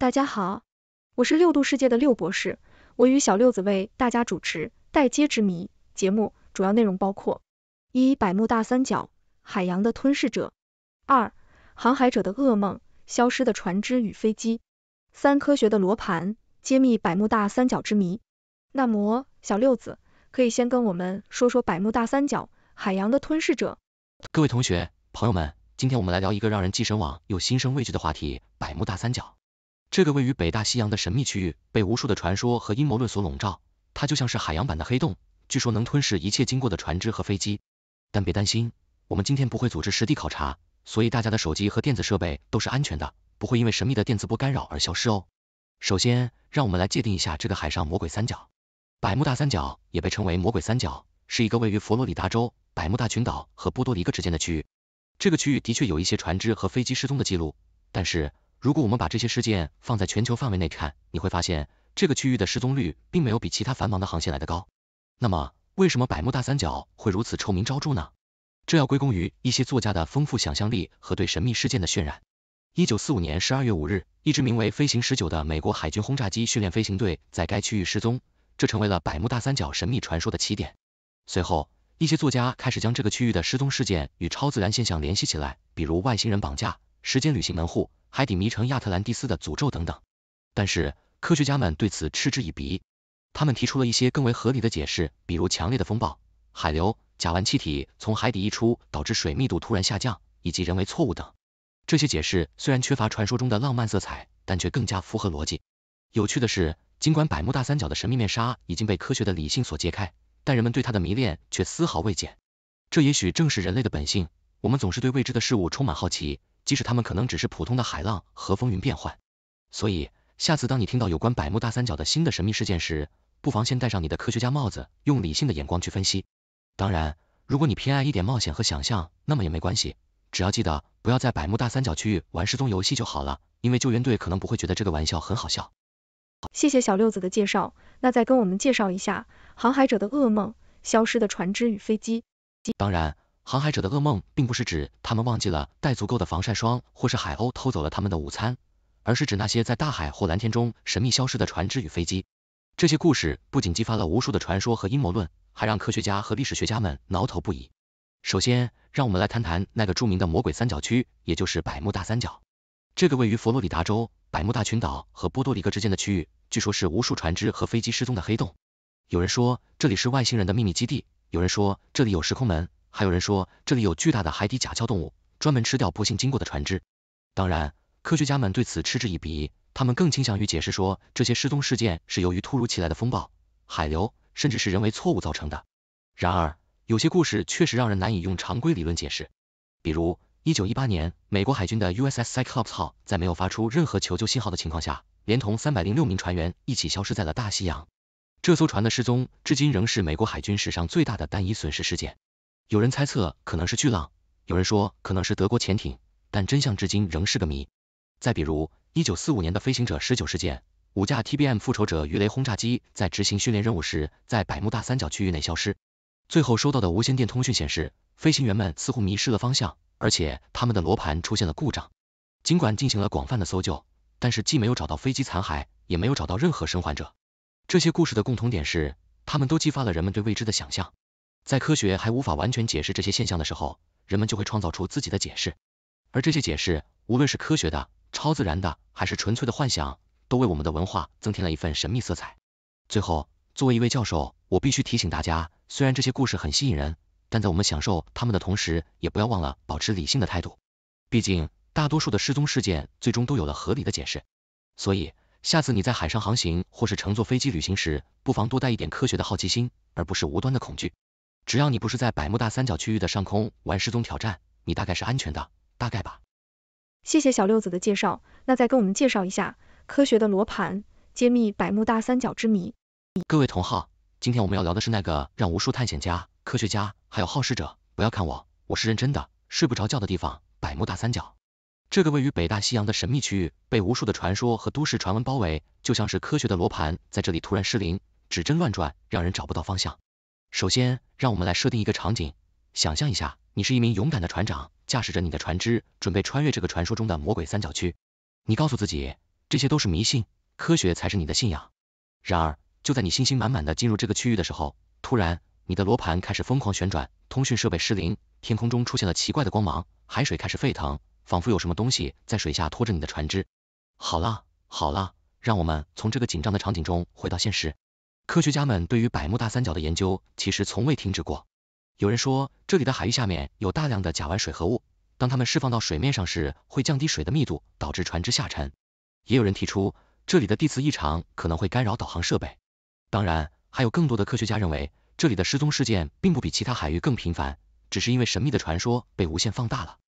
大家好，我是六度世界的六博士，我与小六子为大家主持《待接之谜》节目，主要内容包括一百慕大三角海洋的吞噬者，二航海者的噩梦，消失的船只与飞机，三科学的罗盘，揭秘百慕大三角之谜。那么，小六子可以先跟我们说说百慕大三角海洋的吞噬者。各位同学、朋友们，今天我们来聊一个让人既神往又心生畏惧的话题——百慕大三角。这个位于北大西洋的神秘区域被无数的传说和阴谋论所笼罩，它就像是海洋版的黑洞，据说能吞噬一切经过的船只和飞机。但别担心，我们今天不会组织实地考察，所以大家的手机和电子设备都是安全的，不会因为神秘的电磁波干扰而消失哦。首先，让我们来界定一下这个海上魔鬼三角——百慕大三角，也被称为魔鬼三角，是一个位于佛罗里达州、百慕大群岛和波多黎各之间的区域。这个区域的确有一些船只和飞机失踪的记录，但是。如果我们把这些事件放在全球范围内看，你会发现这个区域的失踪率并没有比其他繁忙的航线来的高。那么，为什么百慕大三角会如此臭名昭著呢？这要归功于一些作家的丰富想象力和对神秘事件的渲染。一九四五年十二月五日，一支名为“飞行十九”的美国海军轰炸机训练飞行队在该区域失踪，这成为了百慕大三角神秘传说的起点。随后，一些作家开始将这个区域的失踪事件与超自然现象联系起来，比如外星人绑架、时间旅行门户。海底迷城、亚特兰蒂斯的诅咒等等，但是科学家们对此嗤之以鼻。他们提出了一些更为合理的解释，比如强烈的风暴、海流、甲烷气体从海底溢出导致水密度突然下降，以及人为错误等。这些解释虽然缺乏传说中的浪漫色彩，但却更加符合逻辑。有趣的是，尽管百慕大三角的神秘面纱已经被科学的理性所揭开，但人们对它的迷恋却丝毫未减。这也许正是人类的本性，我们总是对未知的事物充满好奇。即使他们可能只是普通的海浪和风云变幻。所以，下次当你听到有关百慕大三角的新的神秘事件时，不妨先戴上你的科学家帽子，用理性的眼光去分析。当然，如果你偏爱一点冒险和想象，那么也没关系，只要记得不要在百慕大三角区域玩失踪游戏就好了，因为救援队可能不会觉得这个玩笑很好笑。谢谢小六子的介绍，那再跟我们介绍一下航海者的噩梦，消失的船只与飞机。当然。航海者的噩梦，并不是指他们忘记了带足够的防晒霜，或是海鸥偷走了他们的午餐，而是指那些在大海或蓝天中神秘消失的船只与飞机。这些故事不仅激发了无数的传说和阴谋论，还让科学家和历史学家们挠头不已。首先，让我们来谈谈那个著名的魔鬼三角区，也就是百慕大三角。这个位于佛罗里达州、百慕大群岛和波多黎各之间的区域，据说是无数船只和飞机失踪的黑洞。有人说这里是外星人的秘密基地，有人说这里有时空门。还有人说这里有巨大的海底甲壳动物，专门吃掉不幸经过的船只。当然，科学家们对此嗤之以鼻，他们更倾向于解释说这些失踪事件是由于突如其来的风暴、海流，甚至是人为错误造成的。然而，有些故事确实让人难以用常规理论解释。比如，一九一八年，美国海军的 USS Cyclops 号在没有发出任何求救信号的情况下，连同三百零六名船员一起消失在了大西洋。这艘船的失踪至今仍是美国海军史上最大的单一损失事件。有人猜测可能是巨浪，有人说可能是德国潜艇，但真相至今仍是个谜。再比如，一九四五年的飞行者十九事件，五架 TBM 复仇者鱼雷轰炸机在执行训练任务时，在百慕大三角区域内消失。最后收到的无线电通讯显示，飞行员们似乎迷失了方向，而且他们的罗盘出现了故障。尽管进行了广泛的搜救，但是既没有找到飞机残骸，也没有找到任何生还者。这些故事的共同点是，他们都激发了人们对未知的想象。在科学还无法完全解释这些现象的时候，人们就会创造出自己的解释，而这些解释，无论是科学的、超自然的，还是纯粹的幻想，都为我们的文化增添了一份神秘色彩。最后，作为一位教授，我必须提醒大家，虽然这些故事很吸引人，但在我们享受他们的同时，也不要忘了保持理性的态度。毕竟，大多数的失踪事件最终都有了合理的解释。所以，下次你在海上航行或是乘坐飞机旅行时，不妨多带一点科学的好奇心，而不是无端的恐惧。只要你不是在百慕大三角区域的上空玩失踪挑战，你大概是安全的，大概吧。谢谢小六子的介绍，那再跟我们介绍一下科学的罗盘，揭秘百慕大三角之谜。各位同好，今天我们要聊的是那个让无数探险家、科学家还有好事者，不要看我，我是认真的，睡不着觉的地方——百慕大三角。这个位于北大西洋的神秘区域，被无数的传说和都市传闻包围，就像是科学的罗盘在这里突然失灵，指针乱转，让人找不到方向。首先，让我们来设定一个场景，想象一下，你是一名勇敢的船长，驾驶着你的船只，准备穿越这个传说中的魔鬼三角区。你告诉自己，这些都是迷信，科学才是你的信仰。然而，就在你信心满满的进入这个区域的时候，突然，你的罗盘开始疯狂旋转，通讯设备失灵，天空中出现了奇怪的光芒，海水开始沸腾，仿佛有什么东西在水下拖着你的船只。好了，好了，让我们从这个紧张的场景中回到现实。科学家们对于百慕大三角的研究其实从未停止过。有人说这里的海域下面有大量的甲烷水合物，当它们释放到水面上时，会降低水的密度，导致船只下沉。也有人提出这里的地磁异常可能会干扰导航设备。当然，还有更多的科学家认为这里的失踪事件并不比其他海域更频繁，只是因为神秘的传说被无限放大了。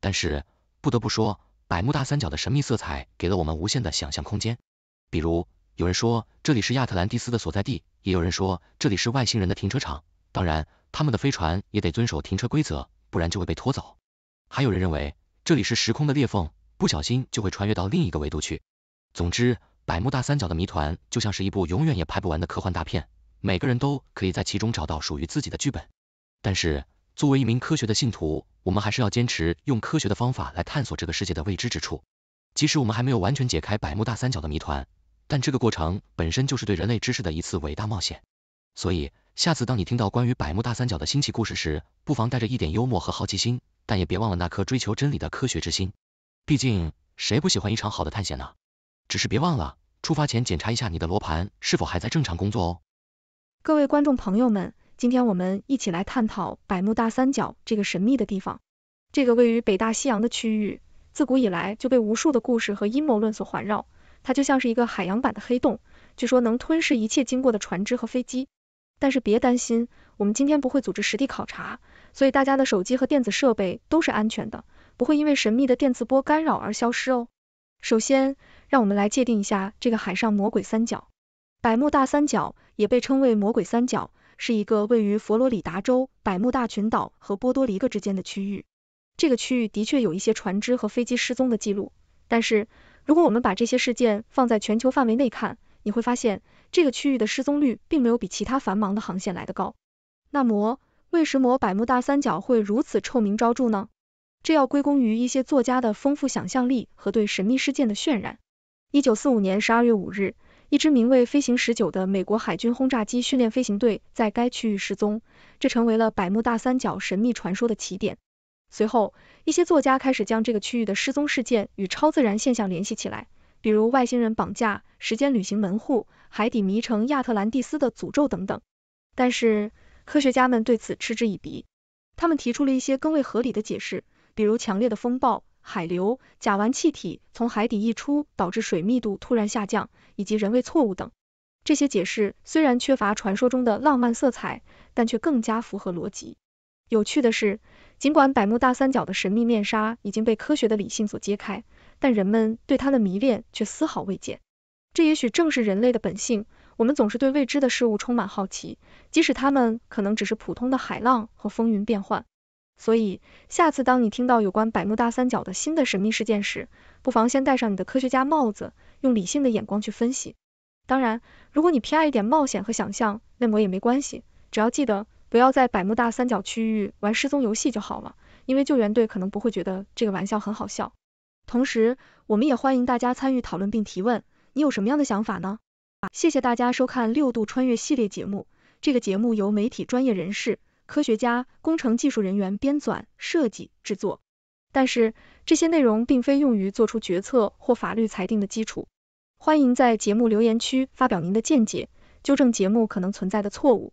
但是不得不说，百慕大三角的神秘色彩给了我们无限的想象空间，比如。有人说这里是亚特兰蒂斯的所在地，也有人说这里是外星人的停车场。当然，他们的飞船也得遵守停车规则，不然就会被拖走。还有人认为这里是时空的裂缝，不小心就会穿越到另一个维度去。总之，百慕大三角的谜团就像是一部永远也拍不完的科幻大片，每个人都可以在其中找到属于自己的剧本。但是，作为一名科学的信徒，我们还是要坚持用科学的方法来探索这个世界的未知之处，即使我们还没有完全解开百慕大三角的谜团。但这个过程本身就是对人类知识的一次伟大冒险，所以下次当你听到关于百慕大三角的新奇故事时，不妨带着一点幽默和好奇心，但也别忘了那颗追求真理的科学之心。毕竟，谁不喜欢一场好的探险呢？只是别忘了出发前检查一下你的罗盘是否还在正常工作哦。各位观众朋友们，今天我们一起来探讨百慕大三角这个神秘的地方。这个位于北大西洋的区域，自古以来就被无数的故事和阴谋论所环绕。它就像是一个海洋版的黑洞，据说能吞噬一切经过的船只和飞机。但是别担心，我们今天不会组织实地考察，所以大家的手机和电子设备都是安全的，不会因为神秘的电磁波干扰而消失哦。首先，让我们来界定一下这个海上魔鬼三角——百慕大三角，也被称为魔鬼三角，是一个位于佛罗里达州、百慕大群岛和波多黎各之间的区域。这个区域的确有一些船只和飞机失踪的记录，但是。如果我们把这些事件放在全球范围内看，你会发现这个区域的失踪率并没有比其他繁忙的航线来的高。那么，为什么百慕大三角会如此臭名昭著呢？这要归功于一些作家的丰富想象力和对神秘事件的渲染。一九四五年十二月五日，一支名为“飞行十九”的美国海军轰炸机训练飞行队在该区域失踪，这成为了百慕大三角神秘传说的起点。随后，一些作家开始将这个区域的失踪事件与超自然现象联系起来，比如外星人绑架、时间旅行门户、海底迷城亚特兰蒂斯的诅咒等等。但是，科学家们对此嗤之以鼻，他们提出了一些更为合理的解释，比如强烈的风暴、海流、甲烷气体从海底溢出导致水密度突然下降，以及人为错误等。这些解释虽然缺乏传说中的浪漫色彩，但却更加符合逻辑。有趣的是，尽管百慕大三角的神秘面纱已经被科学的理性所揭开，但人们对它的迷恋却丝毫未减。这也许正是人类的本性，我们总是对未知的事物充满好奇，即使它们可能只是普通的海浪和风云变幻。所以，下次当你听到有关百慕大三角的新的神秘事件时，不妨先戴上你的科学家帽子，用理性的眼光去分析。当然，如果你偏爱一点冒险和想象，那么也没关系，只要记得。不要在百慕大三角区域玩失踪游戏就好了，因为救援队可能不会觉得这个玩笑很好笑。同时，我们也欢迎大家参与讨论并提问，你有什么样的想法呢？谢谢大家收看六度穿越系列节目，这个节目由媒体专业人士、科学家、工程技术人员编纂、设计、制作，但是这些内容并非用于做出决策或法律裁定的基础。欢迎在节目留言区发表您的见解，纠正节目可能存在的错误。